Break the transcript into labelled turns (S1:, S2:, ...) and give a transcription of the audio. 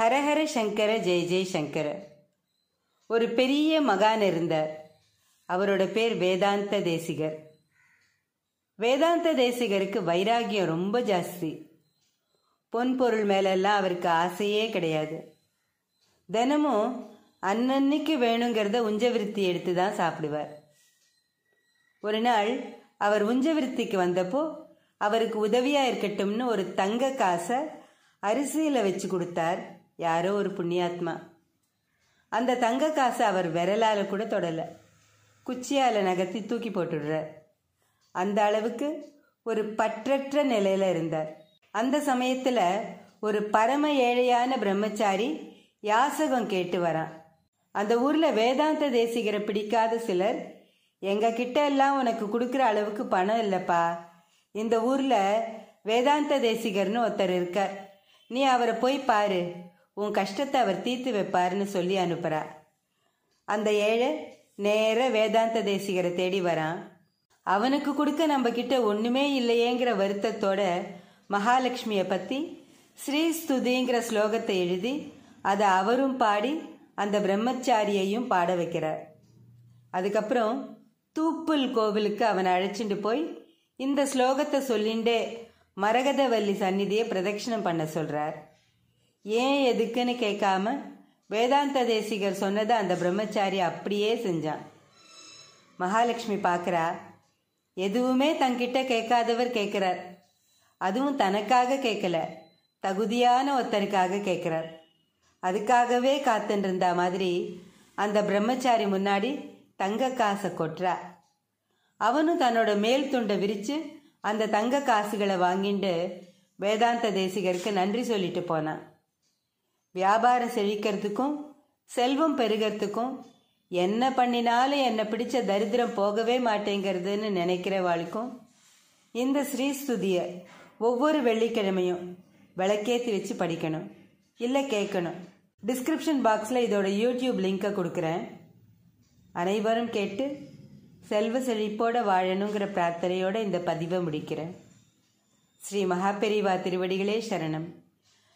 S1: ஹரஹர சங்கர ஜெய ஜெய சங்கர ஒரு பெரிய மகான் இருந்தார் அவரோட பேர் வேதாந்த தேசிகர் வேதாந்த தேசிகருக்கு வைராகியம் ரொம்ப ஜாஸ்தி பொன் பொருள் மேலெல்லாம் அவருக்கு ஆசையே கிடையாது தினமும் அன்னன்னைக்கு வேணுங்கிறத உஞ்சவிருத்தி எடுத்து தான் சாப்பிடுவார் ஒரு நாள் அவர் உஞ்சவிருத்திக்கு வந்தப்போ அவருக்கு உதவியாக இருக்கட்டும்னு ஒரு தங்க காசை அரிசியில் வச்சு கொடுத்தார் யாரோ ஒரு புண்ணியாத்மா அந்த தங்க காசை அவர் விரலால் கூட தொடலை குச்சியால் நகர்த்தி தூக்கி போட்டுடுறார் அந்த அளவுக்கு ஒரு பற்றற்ற நிலையில் இருந்தார் அந்த சமயத்தில் ஒரு பரம ஏழையான பிரம்மச்சாரி யாசகம் கேட்டு வரான் அந்த ஊரில் வேதாந்த தேசிகரை பிடிக்காத சிலர் எங்கள் கிட்ட எல்லாம் உனக்கு கொடுக்குற அளவுக்கு பணம் இல்லைப்பா இந்த ஊரில் வேதாந்த தேசிகர்னு ஒருத்தர் இருக்கார் நீ அவரை போய் பாரு உன் கஷ்டத்தை அவர் தீர்த்து வைப்பாருன்னு சொல்லி அனுப்புகிறா அந்த ஏழை நேர வேதாந்த தேசிகரை தேடி வரான் அவனுக்கு கொடுக்க நம்ம கிட்ட ஒன்றுமே இல்லையேங்கிற வருத்தத்தோட மகாலட்சுமியை பற்றி ஸ்ரீஸ்துதிங்கிற ஸ்லோகத்தை எழுதி அதை அவரும் பாடி அந்த பிரம்மச்சாரியையும் பாட வைக்கிறார் அதுக்கப்புறம் தூப்புல் கோவிலுக்கு அவனை அழைச்சிட்டு போய் இந்த ஸ்லோகத்தை சொல்லிண்டே மரகதவல்லி சந்நிதியை பிரதட்சிணம் பண்ண சொல்றார் ஏன் எதுக்குன்னு கேட்காம வேதாந்த தேசிகர் சொன்னதை அந்த பிரம்மச்சாரி அப்படியே செஞ்சான் மகாலட்சுமி பார்க்குறா எதுவுமே தங்கிட்ட கேட்காதவர் கேட்குறார் அதுவும் தனக்காக கேட்கல தகுதியான ஒருத்தனுக்காக கேட்குறார் அதுக்காகவே காத்துருந்த மாதிரி அந்த பிரம்மச்சாரி முன்னாடி தங்க காசை கொட்டுறா அவனும் தன்னோட மேல் துண்டை விரித்து அந்த தங்க காசுகளை வாங்கிட்டு வேதாந்த தேசிகருக்கு நன்றி சொல்லிட்டு போனான் வியாபாரம் செழிக்கிறதுக்கும் செல்வம் பெருகிறதுக்கும் என்ன பண்ணினாலும் என்னை பிடிச்ச தரித்திரம் போகவே மாட்டேங்கிறதுன்னு நினைக்கிற வாழ்க்கும் இந்த ஸ்ரீஸ்துதிய ஒவ்வொரு வெள்ளிக்கிழமையும் விளக்கேற்றி வச்சு படிக்கணும் இல்லை கேட்கணும் டிஸ்கிரிப்ஷன் பாக்ஸில் இதோட யூடியூப் லிங்கை கொடுக்குறேன் அனைவரும் கேட்டு செல்வ செழிப்போட வாழணுங்கிற பிரார்த்தனையோட இந்த பதிவை முடிக்கிறேன் ஸ்ரீ மகாபெரிவா திருவடிகளே சரணம்